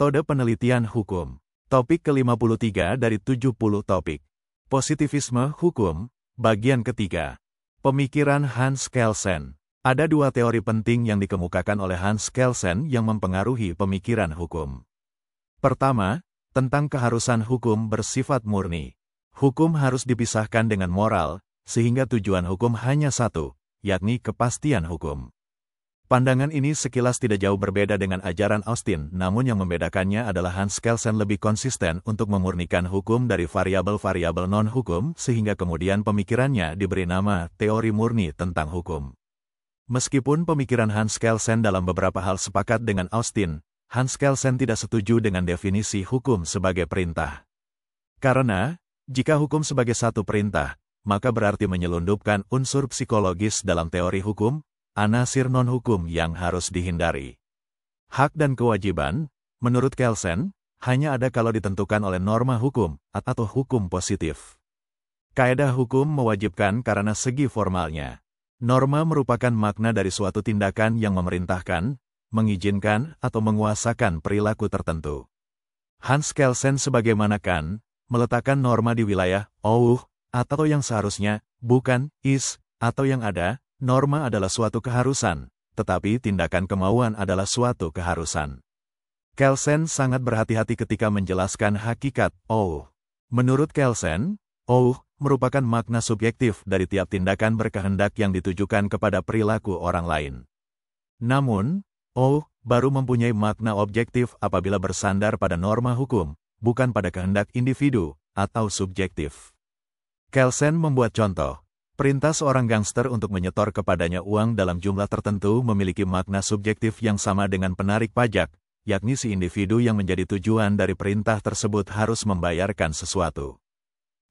Metode Penelitian Hukum. Topik ke-53 dari 70 topik. Positivisme Hukum, bagian ketiga. Pemikiran Hans Kelsen. Ada dua teori penting yang dikemukakan oleh Hans Kelsen yang mempengaruhi pemikiran hukum. Pertama, tentang keharusan hukum bersifat murni. Hukum harus dipisahkan dengan moral, sehingga tujuan hukum hanya satu, yakni kepastian hukum. Pandangan ini sekilas tidak jauh berbeda dengan ajaran Austin, namun yang membedakannya adalah Hans Kelsen lebih konsisten untuk memurnikan hukum dari variabel-variabel non-hukum, sehingga kemudian pemikirannya diberi nama teori murni tentang hukum. Meskipun pemikiran Hans Kelsen dalam beberapa hal sepakat dengan Austin, Hans Kelsen tidak setuju dengan definisi hukum sebagai perintah. Karena, jika hukum sebagai satu perintah, maka berarti menyelundupkan unsur psikologis dalam teori hukum, anasir non-hukum yang harus dihindari. Hak dan kewajiban, menurut Kelsen, hanya ada kalau ditentukan oleh norma hukum atau hukum positif. Kaedah hukum mewajibkan karena segi formalnya. Norma merupakan makna dari suatu tindakan yang memerintahkan, mengizinkan, atau menguasakan perilaku tertentu. Hans Kelsen sebagaimana kan, meletakkan norma di wilayah ouh atau yang seharusnya, bukan is, atau yang ada, Norma adalah suatu keharusan, tetapi tindakan kemauan adalah suatu keharusan. Kelsen sangat berhati-hati ketika menjelaskan hakikat Oh. Menurut Kelsen, Oh merupakan makna subjektif dari tiap tindakan berkehendak yang ditujukan kepada perilaku orang lain. Namun, Oh baru mempunyai makna objektif apabila bersandar pada norma hukum, bukan pada kehendak individu atau subjektif. Kelsen membuat contoh, Perintah seorang gangster untuk menyetor kepadanya uang dalam jumlah tertentu memiliki makna subjektif yang sama dengan penarik pajak, yakni si individu yang menjadi tujuan dari perintah tersebut harus membayarkan sesuatu.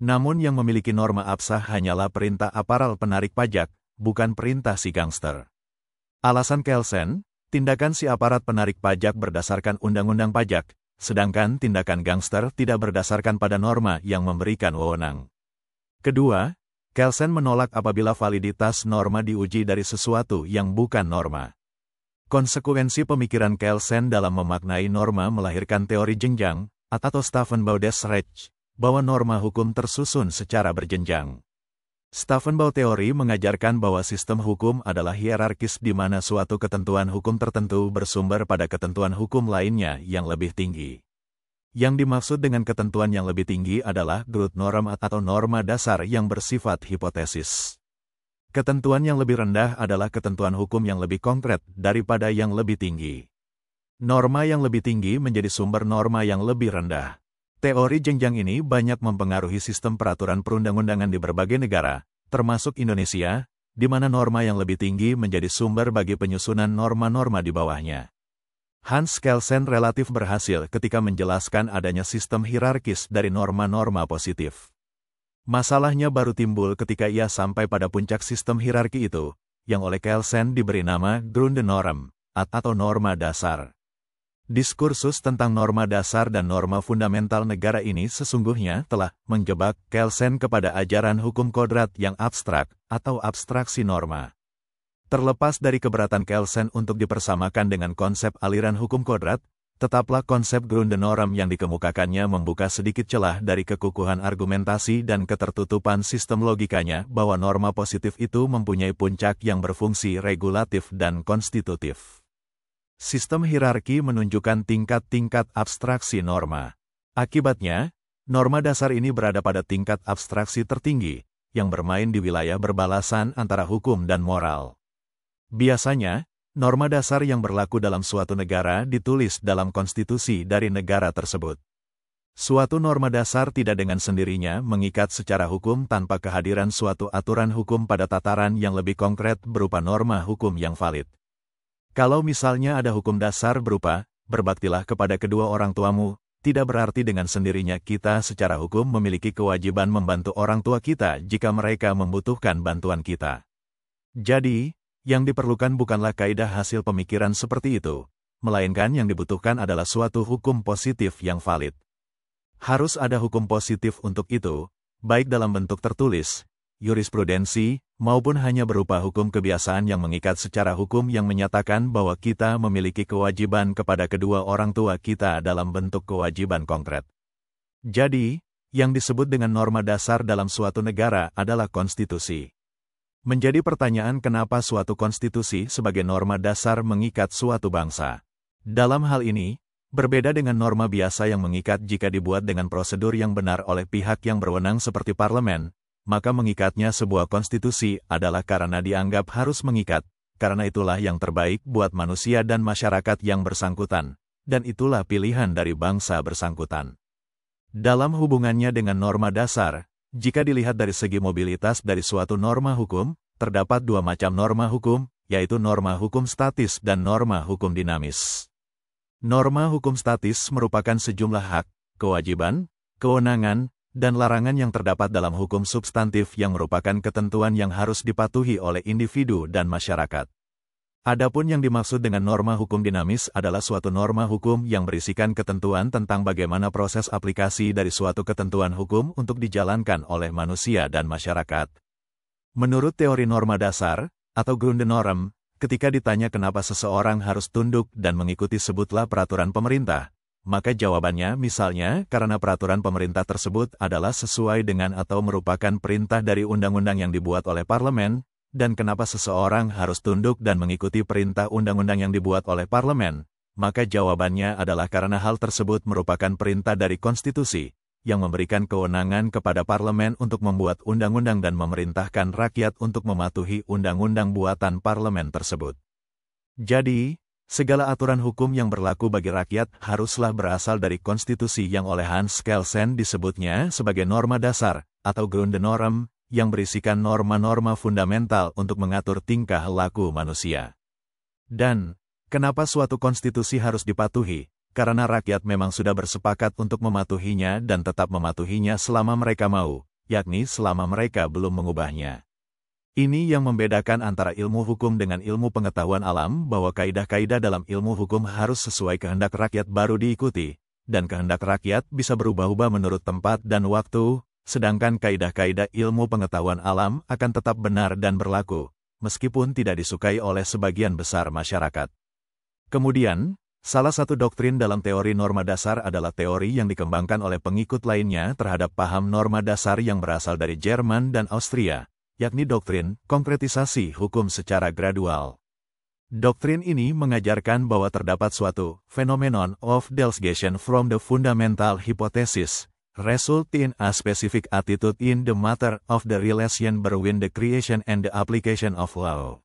Namun yang memiliki norma absah hanyalah perintah aparal penarik pajak, bukan perintah si gangster. Alasan Kelsen, tindakan si aparat penarik pajak berdasarkan undang-undang pajak, sedangkan tindakan gangster tidak berdasarkan pada norma yang memberikan wewenang. Kedua, Kelsen menolak apabila validitas norma diuji dari sesuatu yang bukan norma. Konsekuensi pemikiran Kelsen dalam memaknai norma melahirkan teori jenjang, atau Stephen des bahwa norma hukum tersusun secara berjenjang. Stephen Bau teori mengajarkan bahwa sistem hukum adalah hierarkis di mana suatu ketentuan hukum tertentu bersumber pada ketentuan hukum lainnya yang lebih tinggi. Yang dimaksud dengan ketentuan yang lebih tinggi adalah growth norm atau norma dasar yang bersifat hipotesis. Ketentuan yang lebih rendah adalah ketentuan hukum yang lebih konkret daripada yang lebih tinggi. Norma yang lebih tinggi menjadi sumber norma yang lebih rendah. Teori jenjang ini banyak mempengaruhi sistem peraturan perundang-undangan di berbagai negara, termasuk Indonesia, di mana norma yang lebih tinggi menjadi sumber bagi penyusunan norma-norma di bawahnya. Hans Kelsen relatif berhasil ketika menjelaskan adanya sistem hierarkis dari norma-norma positif. Masalahnya baru timbul ketika ia sampai pada puncak sistem hierarki itu, yang oleh Kelsen diberi nama Grundnorm, atau norma dasar. Diskursus tentang norma dasar dan norma fundamental negara ini sesungguhnya telah menjebak Kelsen kepada ajaran hukum kodrat yang abstrak atau abstraksi norma. Terlepas dari keberatan Kelsen untuk dipersamakan dengan konsep aliran hukum kodrat, tetaplah konsep Grundenorum yang dikemukakannya membuka sedikit celah dari kekukuhan argumentasi dan ketertutupan sistem logikanya bahwa norma positif itu mempunyai puncak yang berfungsi regulatif dan konstitutif. Sistem hierarki menunjukkan tingkat-tingkat abstraksi norma. Akibatnya, norma dasar ini berada pada tingkat abstraksi tertinggi, yang bermain di wilayah berbalasan antara hukum dan moral. Biasanya, norma dasar yang berlaku dalam suatu negara ditulis dalam konstitusi dari negara tersebut. Suatu norma dasar tidak dengan sendirinya mengikat secara hukum tanpa kehadiran suatu aturan hukum pada tataran yang lebih konkret berupa norma hukum yang valid. Kalau misalnya ada hukum dasar berupa, berbaktilah kepada kedua orang tuamu, tidak berarti dengan sendirinya kita secara hukum memiliki kewajiban membantu orang tua kita jika mereka membutuhkan bantuan kita. Jadi, yang diperlukan bukanlah kaidah hasil pemikiran seperti itu, melainkan yang dibutuhkan adalah suatu hukum positif yang valid. Harus ada hukum positif untuk itu, baik dalam bentuk tertulis, jurisprudensi, maupun hanya berupa hukum kebiasaan yang mengikat secara hukum yang menyatakan bahwa kita memiliki kewajiban kepada kedua orang tua kita dalam bentuk kewajiban konkret. Jadi, yang disebut dengan norma dasar dalam suatu negara adalah konstitusi. Menjadi pertanyaan kenapa suatu konstitusi sebagai norma dasar mengikat suatu bangsa. Dalam hal ini, berbeda dengan norma biasa yang mengikat jika dibuat dengan prosedur yang benar oleh pihak yang berwenang seperti parlemen, maka mengikatnya sebuah konstitusi adalah karena dianggap harus mengikat, karena itulah yang terbaik buat manusia dan masyarakat yang bersangkutan, dan itulah pilihan dari bangsa bersangkutan. Dalam hubungannya dengan norma dasar, jika dilihat dari segi mobilitas dari suatu norma hukum, terdapat dua macam norma hukum, yaitu norma hukum statis dan norma hukum dinamis. Norma hukum statis merupakan sejumlah hak, kewajiban, kewenangan, dan larangan yang terdapat dalam hukum substantif yang merupakan ketentuan yang harus dipatuhi oleh individu dan masyarakat. Adapun yang dimaksud dengan norma hukum dinamis adalah suatu norma hukum yang berisikan ketentuan tentang bagaimana proses aplikasi dari suatu ketentuan hukum untuk dijalankan oleh manusia dan masyarakat. Menurut teori norma dasar, atau Grundnorm, ketika ditanya kenapa seseorang harus tunduk dan mengikuti sebutlah peraturan pemerintah, maka jawabannya misalnya karena peraturan pemerintah tersebut adalah sesuai dengan atau merupakan perintah dari undang-undang yang dibuat oleh parlemen, dan kenapa seseorang harus tunduk dan mengikuti perintah undang-undang yang dibuat oleh parlemen, maka jawabannya adalah karena hal tersebut merupakan perintah dari konstitusi, yang memberikan kewenangan kepada parlemen untuk membuat undang-undang dan memerintahkan rakyat untuk mematuhi undang-undang buatan parlemen tersebut. Jadi, segala aturan hukum yang berlaku bagi rakyat haruslah berasal dari konstitusi yang oleh Hans Kelsen disebutnya sebagai norma dasar atau Grundenorm, yang berisikan norma-norma fundamental untuk mengatur tingkah laku manusia. Dan, kenapa suatu konstitusi harus dipatuhi? Karena rakyat memang sudah bersepakat untuk mematuhinya dan tetap mematuhinya selama mereka mau, yakni selama mereka belum mengubahnya. Ini yang membedakan antara ilmu hukum dengan ilmu pengetahuan alam bahwa kaidah-kaidah dalam ilmu hukum harus sesuai kehendak rakyat baru diikuti, dan kehendak rakyat bisa berubah-ubah menurut tempat dan waktu, sedangkan kaidah-kaidah ilmu pengetahuan alam akan tetap benar dan berlaku, meskipun tidak disukai oleh sebagian besar masyarakat. Kemudian, salah satu doktrin dalam teori norma dasar adalah teori yang dikembangkan oleh pengikut lainnya terhadap paham norma dasar yang berasal dari Jerman dan Austria, yakni doktrin konkretisasi hukum secara gradual. Doktrin ini mengajarkan bahwa terdapat suatu fenomenon of delegation from the fundamental hypothesis, result in a specific attitude in the matter of the relation between the creation and the application of law.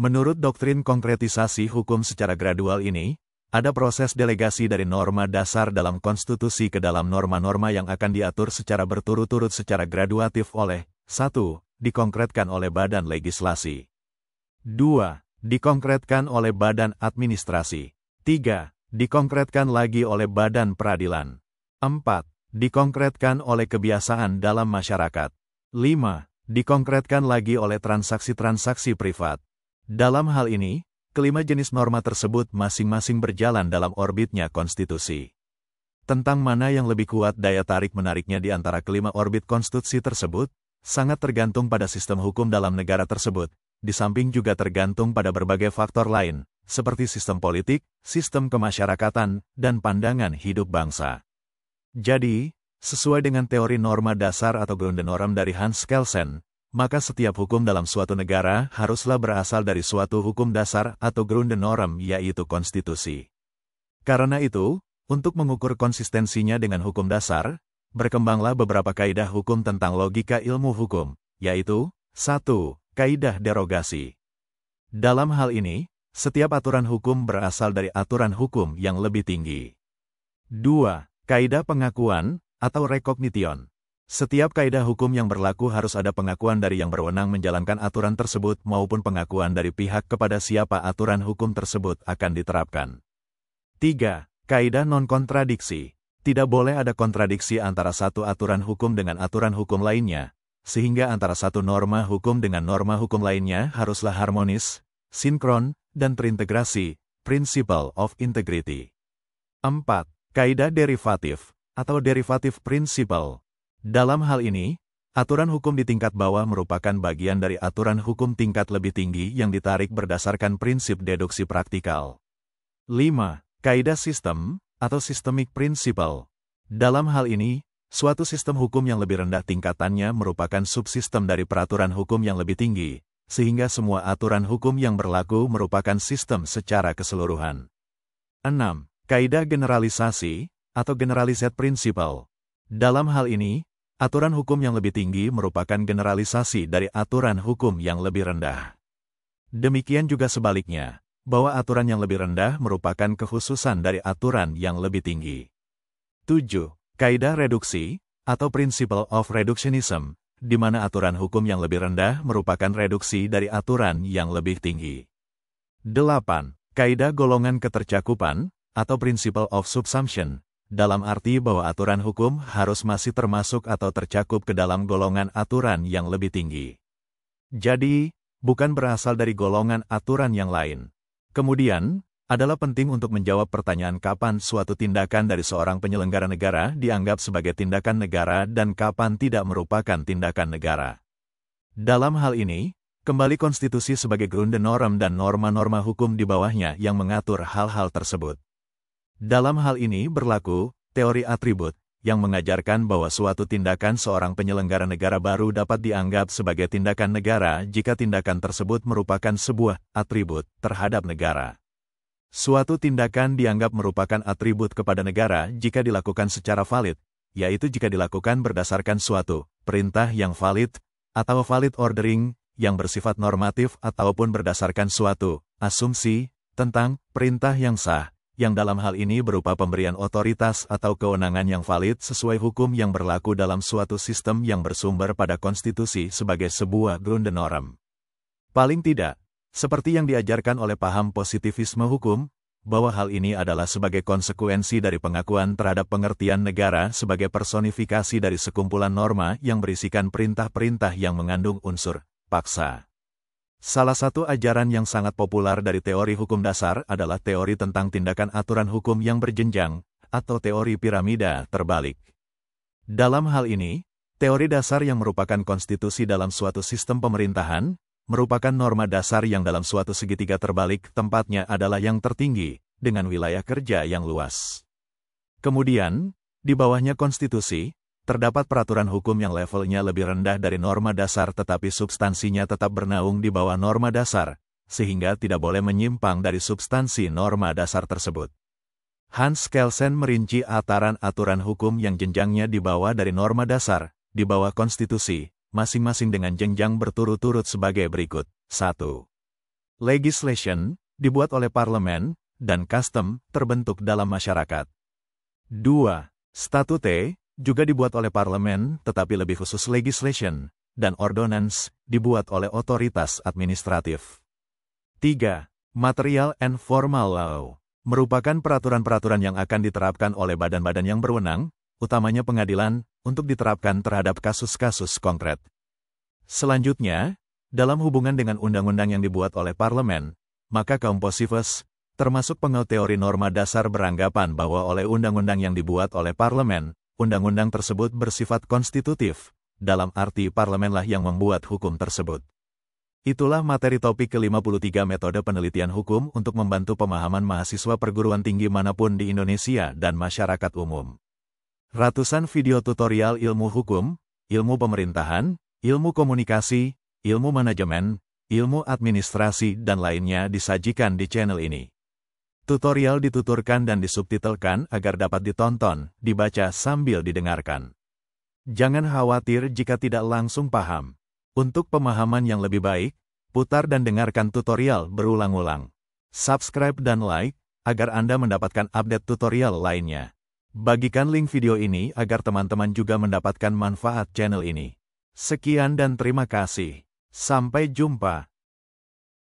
Menurut doktrin konkretisasi hukum secara gradual ini, ada proses delegasi dari norma dasar dalam konstitusi ke dalam norma-norma yang akan diatur secara berturut-turut secara graduatif oleh 1. Dikonkretkan oleh badan legislasi 2. Dikonkretkan oleh badan administrasi 3. Dikonkretkan lagi oleh badan peradilan 4 Dikonkretkan oleh kebiasaan dalam masyarakat. 5. Dikonkretkan lagi oleh transaksi-transaksi privat. Dalam hal ini, kelima jenis norma tersebut masing-masing berjalan dalam orbitnya konstitusi. Tentang mana yang lebih kuat daya tarik menariknya di antara kelima orbit konstitusi tersebut, sangat tergantung pada sistem hukum dalam negara tersebut, di samping juga tergantung pada berbagai faktor lain, seperti sistem politik, sistem kemasyarakatan, dan pandangan hidup bangsa. Jadi, sesuai dengan teori norma dasar atau Grundenorm dari Hans Kelsen, maka setiap hukum dalam suatu negara haruslah berasal dari suatu hukum dasar atau Grundenorm yaitu konstitusi. Karena itu, untuk mengukur konsistensinya dengan hukum dasar, berkembanglah beberapa kaidah hukum tentang logika ilmu hukum, yaitu satu, Kaidah derogasi. Dalam hal ini, setiap aturan hukum berasal dari aturan hukum yang lebih tinggi. 2. Kaidah pengakuan, atau rekognition. Setiap kaidah hukum yang berlaku harus ada pengakuan dari yang berwenang menjalankan aturan tersebut maupun pengakuan dari pihak kepada siapa aturan hukum tersebut akan diterapkan. 3. Kaidah non-kontradiksi. Tidak boleh ada kontradiksi antara satu aturan hukum dengan aturan hukum lainnya, sehingga antara satu norma hukum dengan norma hukum lainnya haruslah harmonis, sinkron, dan terintegrasi, principle of integrity. 4. Kaidah derivatif atau derivatif prinsipal. Dalam hal ini, aturan hukum di tingkat bawah merupakan bagian dari aturan hukum tingkat lebih tinggi yang ditarik berdasarkan prinsip deduksi praktikal. 5. Kaidah sistem atau systemic principle. Dalam hal ini, suatu sistem hukum yang lebih rendah tingkatannya merupakan subsistem dari peraturan hukum yang lebih tinggi, sehingga semua aturan hukum yang berlaku merupakan sistem secara keseluruhan. 6. Kaidah generalisasi, atau generalized principle. Dalam hal ini, aturan hukum yang lebih tinggi merupakan generalisasi dari aturan hukum yang lebih rendah. Demikian juga sebaliknya, bahwa aturan yang lebih rendah merupakan kekhususan dari aturan yang lebih tinggi. 7. Kaidah reduksi, atau principle of reductionism, di mana aturan hukum yang lebih rendah merupakan reduksi dari aturan yang lebih tinggi. 8. Kaidah golongan ketercakupan, atau principle of subsumption, dalam arti bahwa aturan hukum harus masih termasuk atau tercakup ke dalam golongan aturan yang lebih tinggi. Jadi, bukan berasal dari golongan aturan yang lain. Kemudian, adalah penting untuk menjawab pertanyaan kapan suatu tindakan dari seorang penyelenggara negara dianggap sebagai tindakan negara dan kapan tidak merupakan tindakan negara. Dalam hal ini, kembali konstitusi sebagai grunde norm dan norma-norma hukum di bawahnya yang mengatur hal-hal tersebut. Dalam hal ini berlaku, teori atribut, yang mengajarkan bahwa suatu tindakan seorang penyelenggara negara baru dapat dianggap sebagai tindakan negara jika tindakan tersebut merupakan sebuah atribut terhadap negara. Suatu tindakan dianggap merupakan atribut kepada negara jika dilakukan secara valid, yaitu jika dilakukan berdasarkan suatu perintah yang valid atau valid ordering yang bersifat normatif ataupun berdasarkan suatu asumsi tentang perintah yang sah yang dalam hal ini berupa pemberian otoritas atau kewenangan yang valid sesuai hukum yang berlaku dalam suatu sistem yang bersumber pada konstitusi sebagai sebuah grundenorm. Paling tidak, seperti yang diajarkan oleh paham positivisme hukum, bahwa hal ini adalah sebagai konsekuensi dari pengakuan terhadap pengertian negara sebagai personifikasi dari sekumpulan norma yang berisikan perintah-perintah yang mengandung unsur paksa. Salah satu ajaran yang sangat populer dari teori hukum dasar adalah teori tentang tindakan aturan hukum yang berjenjang, atau teori piramida terbalik. Dalam hal ini, teori dasar yang merupakan konstitusi dalam suatu sistem pemerintahan, merupakan norma dasar yang dalam suatu segitiga terbalik tempatnya adalah yang tertinggi, dengan wilayah kerja yang luas. Kemudian, di bawahnya konstitusi, Terdapat peraturan hukum yang levelnya lebih rendah dari norma dasar tetapi substansinya tetap bernaung di bawah norma dasar, sehingga tidak boleh menyimpang dari substansi norma dasar tersebut. Hans Kelsen merinci ataran aturan hukum yang jenjangnya di bawah dari norma dasar, di bawah konstitusi, masing-masing dengan jenjang berturut-turut sebagai berikut. 1. Legislation, dibuat oleh parlemen, dan custom, terbentuk dalam masyarakat. 2. Statute, juga dibuat oleh parlemen, tetapi lebih khusus legislation, dan ordonance, dibuat oleh otoritas administratif. 3. Material and formal law merupakan peraturan-peraturan yang akan diterapkan oleh badan-badan yang berwenang, utamanya pengadilan, untuk diterapkan terhadap kasus-kasus konkret. Selanjutnya, dalam hubungan dengan undang-undang yang dibuat oleh parlemen, maka kaum posifus, termasuk pengel teori norma dasar beranggapan bahwa oleh undang-undang yang dibuat oleh parlemen, undang-undang tersebut bersifat konstitutif, dalam arti parlemenlah yang membuat hukum tersebut. Itulah materi topik ke-53 metode penelitian hukum untuk membantu pemahaman mahasiswa perguruan tinggi manapun di Indonesia dan masyarakat umum. Ratusan video tutorial ilmu hukum, ilmu pemerintahan, ilmu komunikasi, ilmu manajemen, ilmu administrasi dan lainnya disajikan di channel ini. Tutorial dituturkan dan disubtitelkan agar dapat ditonton, dibaca sambil didengarkan. Jangan khawatir jika tidak langsung paham. Untuk pemahaman yang lebih baik, putar dan dengarkan tutorial berulang-ulang. Subscribe dan like, agar Anda mendapatkan update tutorial lainnya. Bagikan link video ini agar teman-teman juga mendapatkan manfaat channel ini. Sekian dan terima kasih. Sampai jumpa.